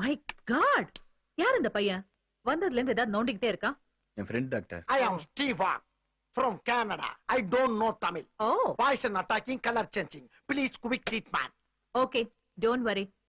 My God யார் இந்த பையன் வந்ததுல இருந்து ஏதாவது நோண்டிக்கிட்டே இருக்கான் என் friend doctor I am Steva from Canada. I don't know Tamil. Oh. Poison attacking, color changing. Please quick treatment. Okay, don't worry.